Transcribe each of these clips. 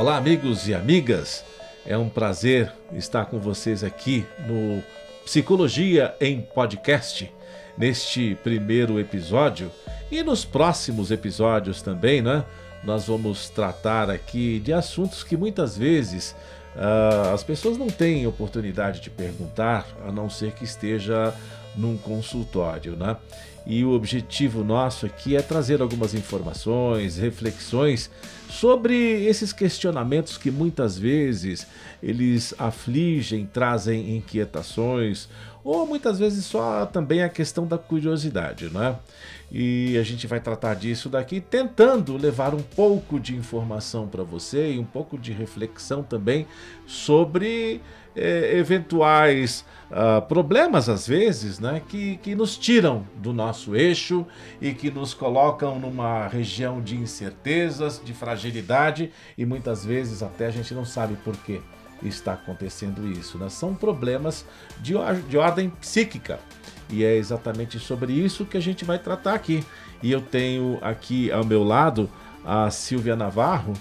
Olá, amigos e amigas. É um prazer estar com vocês aqui no Psicologia em Podcast, neste primeiro episódio e nos próximos episódios também, né? Nós vamos tratar aqui de assuntos que muitas vezes uh, as pessoas não têm oportunidade de perguntar, a não ser que esteja num consultório, né? e o objetivo nosso aqui é trazer algumas informações, reflexões sobre esses questionamentos que muitas vezes eles afligem, trazem inquietações ou muitas vezes só também a questão da curiosidade, né? E a gente vai tratar disso daqui tentando levar um pouco de informação para você e um pouco de reflexão também sobre eh, eventuais ah, problemas às vezes, né, que, que nos tiram do nosso nosso eixo e que nos colocam numa região de incertezas, de fragilidade e muitas vezes até a gente não sabe por que está acontecendo isso. Né? São problemas de, de ordem psíquica. E é exatamente sobre isso que a gente vai tratar aqui. E eu tenho aqui ao meu lado a Silvia Navarro,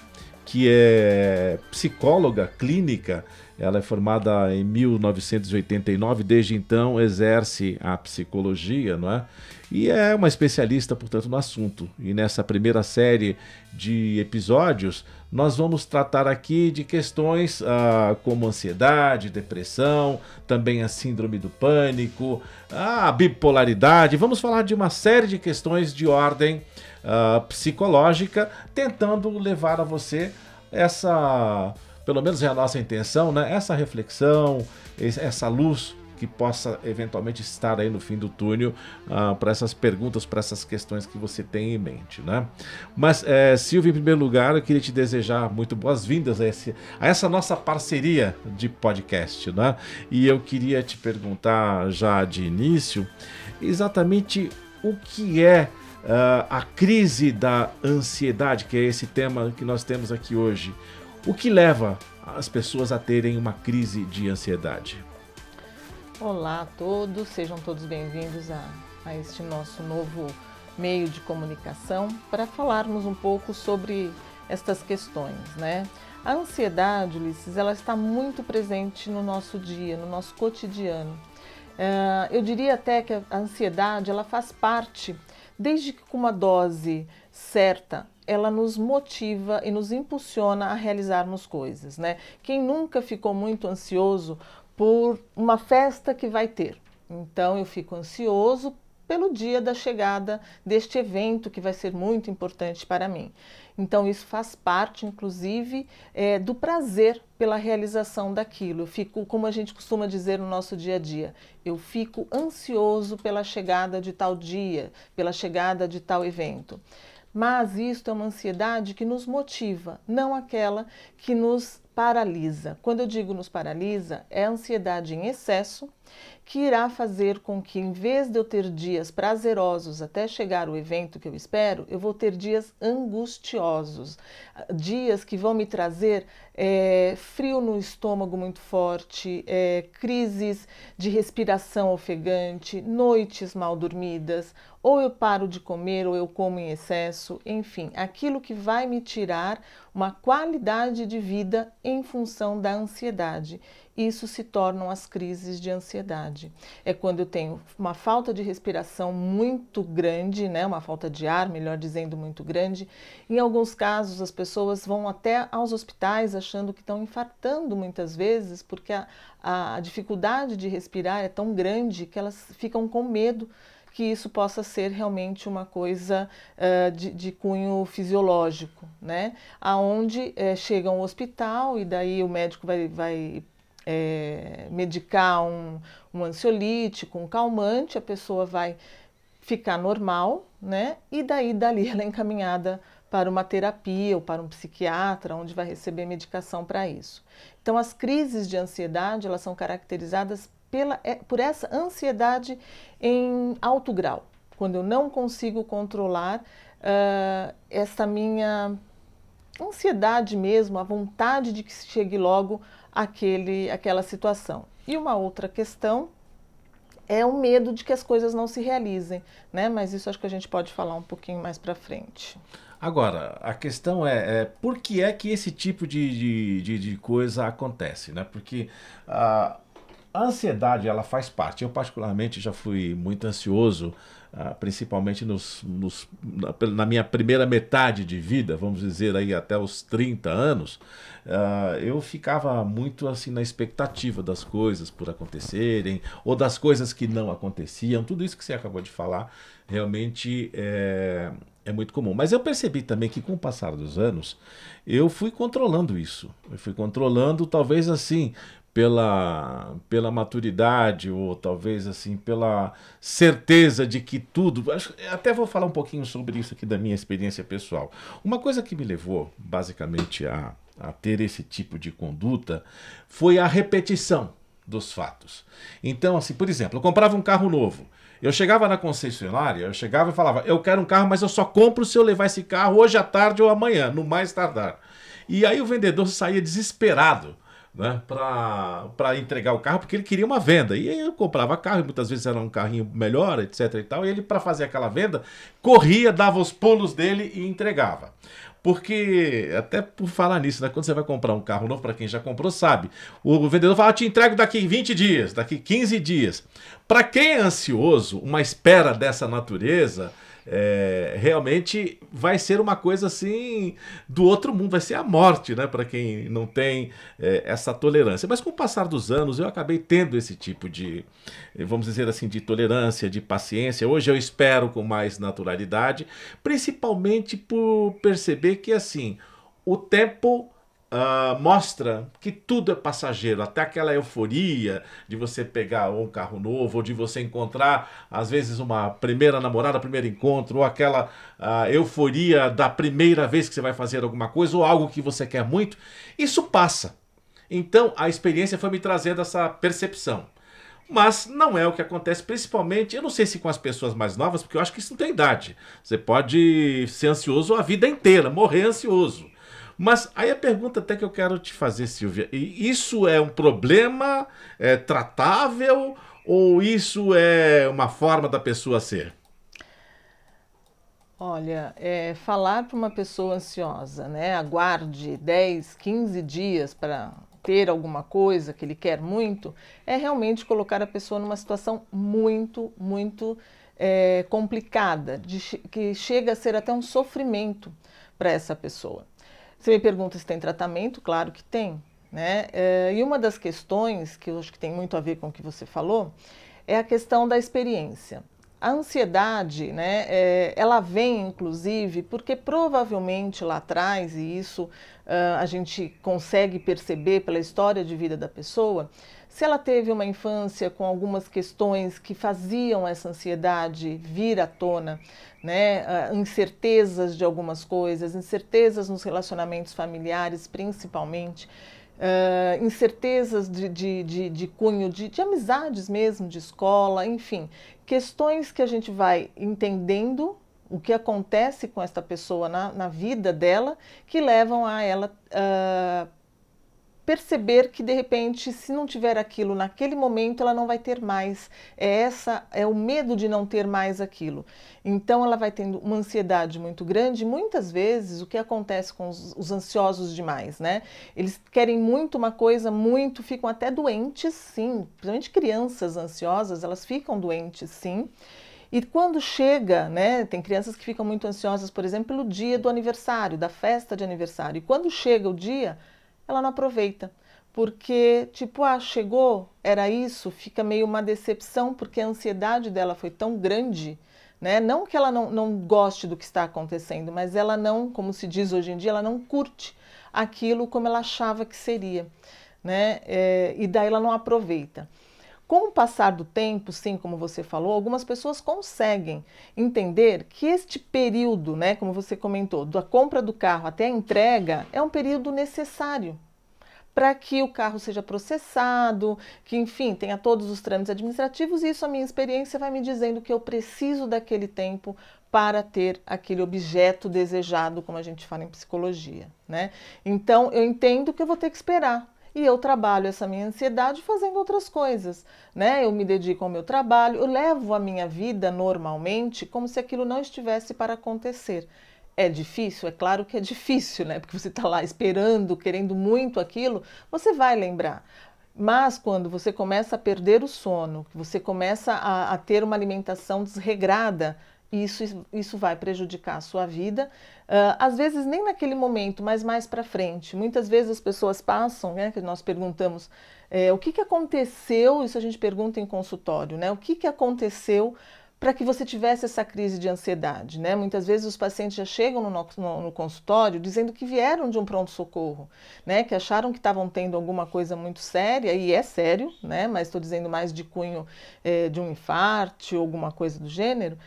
que é psicóloga clínica. Ela é formada em 1989, desde então exerce a psicologia, não é? e é uma especialista, portanto, no assunto. E nessa primeira série de episódios, nós vamos tratar aqui de questões ah, como ansiedade, depressão, também a síndrome do pânico, a bipolaridade. Vamos falar de uma série de questões de ordem ah, psicológica, tentando levar a você essa, pelo menos é a nossa intenção, né? essa reflexão, essa luz que possa eventualmente estar aí no fim do túnel uh, ah, para essas perguntas, para essas questões que você tem em mente, né? Mas, é, Silvio, em primeiro lugar, eu queria te desejar muito boas-vindas a, a essa nossa parceria de podcast, né? E eu queria te perguntar já de início exatamente o que é uh, a crise da ansiedade, que é esse tema que nós temos aqui hoje. O que leva as pessoas a terem uma crise de ansiedade? Olá a todos, sejam todos bem-vindos a, a este nosso novo meio de comunicação para falarmos um pouco sobre estas questões, né? A ansiedade, Ulisses, ela está muito presente no nosso dia, no nosso cotidiano. É, eu diria até que a ansiedade ela faz parte, desde que com uma dose certa, ela nos motiva e nos impulsiona a realizarmos coisas, né? Quem nunca ficou muito ansioso por uma festa que vai ter. Então eu fico ansioso pelo dia da chegada deste evento que vai ser muito importante para mim. Então isso faz parte, inclusive, é, do prazer pela realização daquilo. Eu fico, como a gente costuma dizer no nosso dia a dia, eu fico ansioso pela chegada de tal dia, pela chegada de tal evento. Mas isto é uma ansiedade que nos motiva, não aquela que nos paralisa. Quando eu digo nos paralisa, é ansiedade em excesso que irá fazer com que, em vez de eu ter dias prazerosos até chegar o evento que eu espero, eu vou ter dias angustiosos, dias que vão me trazer é, frio no estômago muito forte, é, crises de respiração ofegante, noites mal dormidas, ou eu paro de comer ou eu como em excesso, enfim, aquilo que vai me tirar uma qualidade de vida em função da ansiedade isso se tornam as crises de ansiedade. É quando eu tenho uma falta de respiração muito grande, né, uma falta de ar, melhor dizendo, muito grande. Em alguns casos, as pessoas vão até aos hospitais achando que estão infartando muitas vezes, porque a, a dificuldade de respirar é tão grande que elas ficam com medo que isso possa ser realmente uma coisa uh, de, de, cunho fisiológico, né? Aonde uh, eh, chega um hospital e daí o médico vai, vai é, medicar um, um ansiolítico, um calmante, a pessoa vai ficar normal, né? E daí dali ela é encaminhada para uma terapia ou para um psiquiatra, onde vai receber medicação para isso. Então, as crises de ansiedade elas são caracterizadas pela, é, por essa ansiedade em alto grau, quando eu não consigo controlar uh, essa minha ansiedade mesmo, a vontade de que chegue logo aquele, aquela situação. E uma outra questão é o medo de que as coisas não se realizem, né? Mas isso acho que a gente pode falar um pouquinho mais para frente. Agora, a questão é, é, por que é que esse tipo de, de, de coisa acontece, né? Porque a, a ansiedade, ela faz parte. Eu particularmente já fui muito ansioso, ah, principalmente nos, nos, na, minha primeira metade de vida, vamos dizer aí até os 30 anos, ah, eu ficava muito assim na expectativa das coisas por acontecerem ou das coisas que não aconteciam. Tudo isso que você acabou de falar realmente é, é muito comum. Mas eu percebi também que com o passar dos anos, eu fui controlando isso. Eu fui controlando, talvez assim, pela, pela maturidade ou talvez assim pela certeza de que tudo. Acho, até vou falar um pouquinho sobre isso aqui da minha experiência pessoal. Uma coisa que me levou basicamente a, a ter esse tipo de conduta foi a repetição dos fatos. Então, assim, por exemplo, eu comprava um carro novo. Eu chegava na concessionária, eu chegava e falava: Eu quero um carro, mas eu só compro se eu levar esse carro hoje à tarde ou amanhã, no mais tardar. E aí o vendedor saía desesperado né, para entregar o carro, porque ele queria uma venda. E aí eu comprava carro, e muitas vezes era um carrinho melhor, etc e tal. E ele, para fazer aquela venda, corria, dava os pulos dele e entregava. Porque, até por falar nisso, né? Quando você vai comprar um carro novo, para quem já comprou, sabe. O vendedor fala: ah, te entrego daqui 20 dias, daqui 15 dias. Para quem é ansioso, uma espera dessa natureza é, realmente vai ser uma coisa assim do outro mundo, vai ser a morte, né, para quem não tem é, essa tolerância. Mas com o passar dos anos, eu acabei tendo esse tipo de, vamos dizer assim, de tolerância, de paciência. Hoje eu espero com mais naturalidade, principalmente por perceber que assim o tempo uh, mostra que tudo é passageiro, até aquela euforia de você pegar um carro novo, ou de você encontrar, às vezes, uma primeira namorada, primeiro encontro, ou aquela uh, euforia da primeira vez que você vai fazer alguma coisa, ou algo que você quer muito, isso passa. Então a experiência foi me trazendo essa percepção. Mas não é o que acontece, principalmente, eu não sei se com as pessoas mais novas, porque eu acho que isso não tem idade. Você pode ser ansioso a vida inteira, morrer ansioso. Mas aí a pergunta até que eu quero te fazer, Silvia, isso é um problema é, tratável ou isso é uma forma da pessoa ser? Olha, é, falar para uma pessoa ansiosa, né? Aguarde 10, 15 dias para ter alguma coisa que ele quer muito, é realmente colocar a pessoa numa situação muito, muito é, complicada, de, que chega a ser até um sofrimento para essa pessoa. Você me pergunta se tem tratamento, claro que tem. Né? Eh, e uma das questões que eu acho que tem muito a ver com o que você falou é a questão da experiência. A ansiedade, né, é, ela vem inclusive porque provavelmente lá atrás, e isso uh, a gente consegue perceber pela história de vida da pessoa, se ela teve uma infância com algumas questões que faziam essa ansiedade vir à tona, né? Ah, incertezas de algumas coisas, incertezas nos relacionamentos familiares, principalmente. Uh, incertezas de, de, de, de cunho, de, de amizades mesmo, de escola, enfim, questões que a gente vai entendendo o que acontece com esta pessoa na, na vida dela que levam a ela uh, perceber que de repente, se não tiver aquilo naquele momento, ela não vai ter mais. É essa é o medo de não ter mais aquilo. Então ela vai tendo uma ansiedade muito grande. Muitas vezes o que acontece com os, os ansiosos demais, né? Eles querem muito uma coisa, muito ficam até doentes, sim. Principalmente crianças ansiosas, elas ficam doentes, sim. E quando chega, né, tem crianças que ficam muito ansiosas, por exemplo, pelo dia do aniversário, da festa de aniversário. E quando chega o dia, ela não aproveita. Porque, tipo, ah, chegou, era isso, fica meio uma decepção, porque a ansiedade dela foi tão grande, né? Não que ela não, não goste do que está acontecendo, mas ela não, como se diz hoje em dia, ela não curte aquilo como ela achava que seria, né? É, e daí ela não aproveita. Com o passar do tempo, sim, como você falou, algumas pessoas conseguem entender que este período, né, como você comentou, da compra do carro até a entrega, é um período necessário para que o carro seja processado, que enfim, tenha todos os trâmites administrativos, e isso a minha experiência vai me dizendo que eu preciso daquele tempo para ter aquele objeto desejado, como a gente fala em psicologia, né? Então, eu entendo que eu vou ter que esperar e eu trabalho essa minha ansiedade fazendo outras coisas, né? Eu me dedico ao meu trabalho, eu levo a minha vida normalmente como se aquilo não estivesse para acontecer. É difícil? É claro que é difícil, né? Porque você está lá esperando, querendo muito aquilo, você vai lembrar. Mas quando você começa a perder o sono, você começa a, a ter uma alimentação desregrada, isso, isso vai prejudicar a sua vida. Uh, às vezes, nem naquele momento, mas mais para frente. Muitas vezes as pessoas passam, né, que nós perguntamos é, o que, que aconteceu, isso a gente pergunta em consultório, né, o que, que aconteceu para que você tivesse essa crise de ansiedade, né? Muitas vezes os pacientes já chegam no, no, no consultório dizendo que vieram de um pronto-socorro, né? Que acharam que estavam tendo alguma coisa muito séria, e é sério, né? Mas estou dizendo mais de cunho é, de um infarto, alguma coisa do gênero.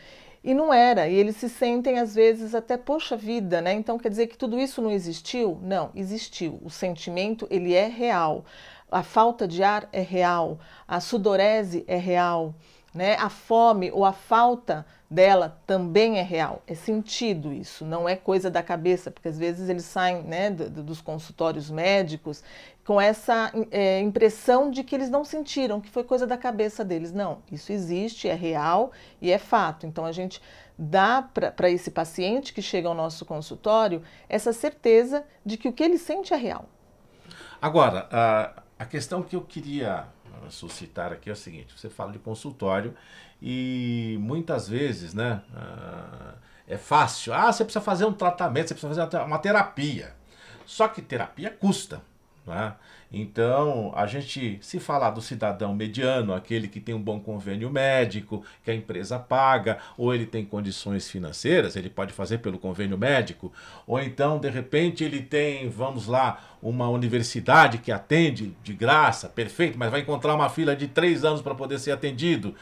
E não era, e eles se sentem às vezes até poxa vida, né? Então quer dizer que tudo isso não existiu? Não, existiu. O sentimento, ele é real. A falta de ar é real, a sudorese é real, né? A fome ou a falta dela também é real. É sentido isso, não é coisa da cabeça, porque às vezes eles saem né, do, dos consultórios médicos com essa é, impressão de que eles não sentiram, que foi coisa da cabeça deles. Não, isso existe, é real e é fato. Então a gente dá para esse paciente que chega ao nosso consultório essa certeza de que o que ele sente é real. Agora, a, a questão que eu queria ah, suscitar aqui é o seguinte: você fala de consultório e muitas vezes, né? Ah, é fácil. Ah, você precisa fazer um tratamento, você precisa fazer uma terapia. Só que terapia custa. Né? Então, a gente, se falar do cidadão mediano, aquele que tem um bom convênio médico, que a empresa paga, ou ele tem condições financeiras, ele pode fazer pelo convênio médico, ou então, de repente, ele tem, vamos lá, uma universidade que atende de graça, perfeito, mas vai encontrar uma fila de três anos para poder ser atendido.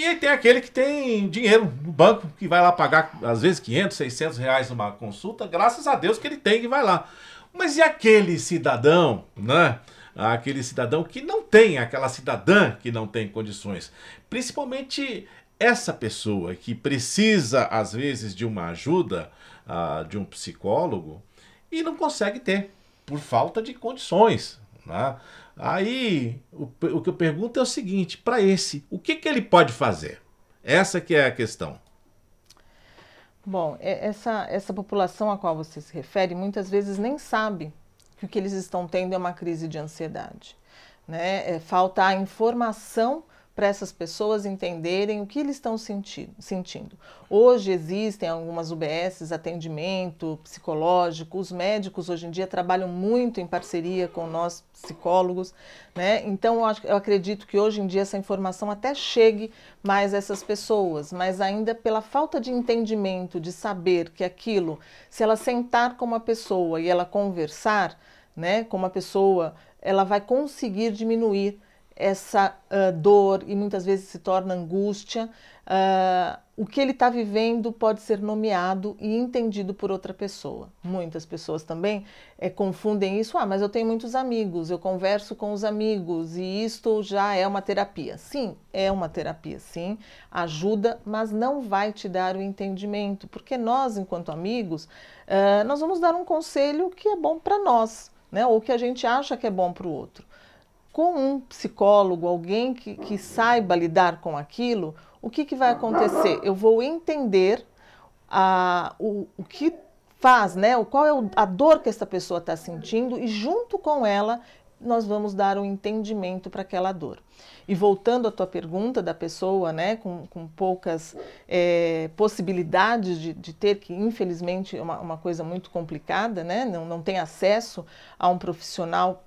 E tem aquele que tem dinheiro no banco, que vai lá pagar, às vezes, 500, 600 reais numa consulta, graças a Deus que ele tem e vai lá. Mas e aquele cidadão, né? Aquele cidadão que não tem, aquela cidadã que não tem condições. Principalmente essa pessoa que precisa, às vezes, de uma ajuda uh, de um psicólogo e não consegue ter, por falta de condições. Né? Aí, o, o que eu pergunto é o seguinte, para esse, o que, que ele pode fazer? Essa que é a questão. Bom, é, essa, essa população a qual você se refere, muitas vezes nem sabe que o que eles estão tendo é uma crise de ansiedade. Né? É, falta a informação para essas pessoas entenderem o que eles estão senti sentindo. Hoje existem algumas UBSs, atendimento psicológico, os médicos hoje em dia trabalham muito em parceria com nós psicólogos, né? Então eu, acho, eu acredito que hoje em dia essa informação até chegue mais a essas pessoas, mas ainda pela falta de entendimento, de saber que aquilo, se ela sentar com uma pessoa e ela conversar, né, com uma pessoa, ela vai conseguir diminuir essa uh, dor e muitas vezes se torna angústia, uh, o que ele está vivendo pode ser nomeado e entendido por outra pessoa. Muitas pessoas também é, confundem isso. Ah, mas eu tenho muitos amigos, eu converso com os amigos e isto já é uma terapia. Sim, é uma terapia, sim, ajuda, mas não vai te dar o entendimento, porque nós, enquanto amigos, uh, nós vamos dar um conselho que é bom para nós, né? ou que a gente acha que é bom para o outro com um psicólogo, alguém que, que saiba lidar com aquilo, o que, que vai acontecer? Eu vou entender a, o, o que faz, né? O, qual é o, a dor que essa pessoa está sentindo e junto com ela nós vamos dar um entendimento para aquela dor. E voltando à tua pergunta da pessoa, né, com, com poucas é, possibilidades de, de, ter, que infelizmente é uma, uma coisa muito complicada, né, não, não tem acesso a um profissional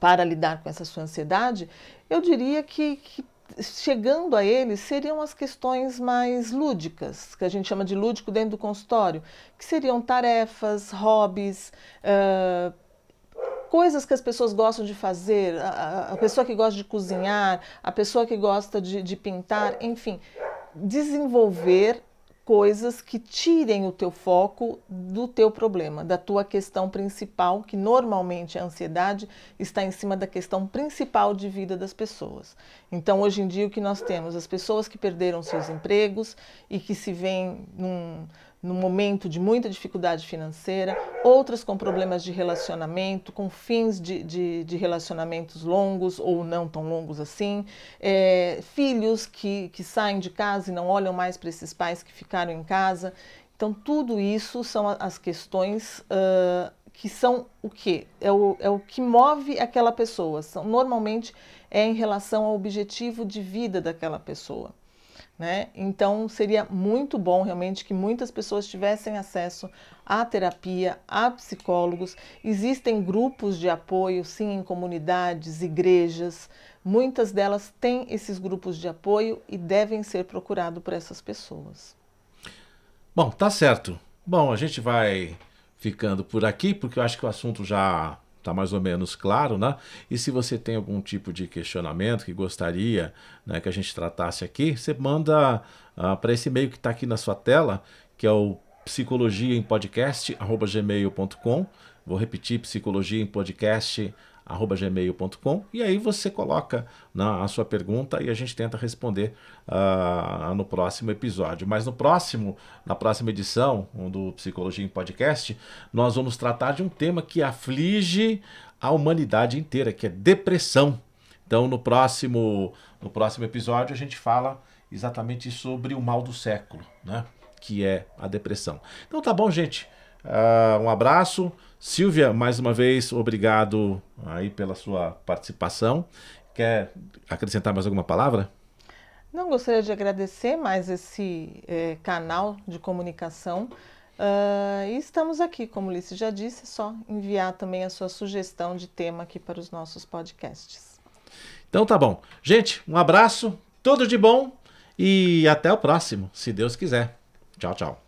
para lidar com essa sua ansiedade, eu diria que, que chegando a ele seriam as questões mais lúdicas, que a gente chama de lúdico dentro do consultório, que seriam tarefas, hobbies, uh, coisas que as pessoas gostam de fazer, a, a, pessoa que gosta de cozinhar, a pessoa que gosta de, de pintar, enfim, desenvolver coisas que tirem o teu foco do teu problema, da tua questão principal, que normalmente a ansiedade está em cima da questão principal de vida das pessoas. Então, hoje em dia, o que nós temos? As pessoas que perderam seus empregos e que se veem num, num momento de muita dificuldade financeira, outras com problemas de relacionamento, com fins de, de, de relacionamentos longos ou não tão longos assim, é, filhos que, que saem de casa e não olham mais para esses pais que ficaram em casa. Então, tudo isso são as questões uh, que são o que? É o, é o que move aquela pessoa. São, normalmente é em relação ao objetivo de vida daquela pessoa. Né? Então seria muito bom realmente que muitas pessoas tivessem acesso à terapia, a psicólogos. Existem grupos de apoio, sim, em comunidades, igrejas. Muitas delas têm esses grupos de apoio e devem ser procurados por essas pessoas. Bom, tá certo. Bom, a gente vai ficando por aqui porque eu acho que o assunto já Está mais ou menos claro, né? E se você tem algum tipo de questionamento que gostaria né, que a gente tratasse aqui, você manda uh, ah, para esse e-mail que está aqui na sua tela, que é o psicologia em Vou repetir, psicologia em podcast arroba gmail.com e aí você coloca na, né, a sua pergunta e a gente tenta responder uh, no próximo episódio. Mas no próximo, na próxima edição do Psicologia em Podcast, nós vamos tratar de um tema que aflige a humanidade inteira, que é depressão. Então no próximo, no próximo episódio a gente fala exatamente sobre o mal do século, né? Que é a depressão. Então tá bom, gente. Uh, um abraço. Silvia, mais uma vez, obrigado aí pela sua participação. Quer acrescentar mais alguma palavra? Não, gostaria de agradecer mais esse eh, canal de comunicação. Uh, e estamos aqui, como Ulisses já disse, só enviar também a sua sugestão de tema aqui para os nossos podcasts. Então tá bom. Gente, um abraço, tudo de bom e até o próximo, se Deus quiser. Tchau, tchau.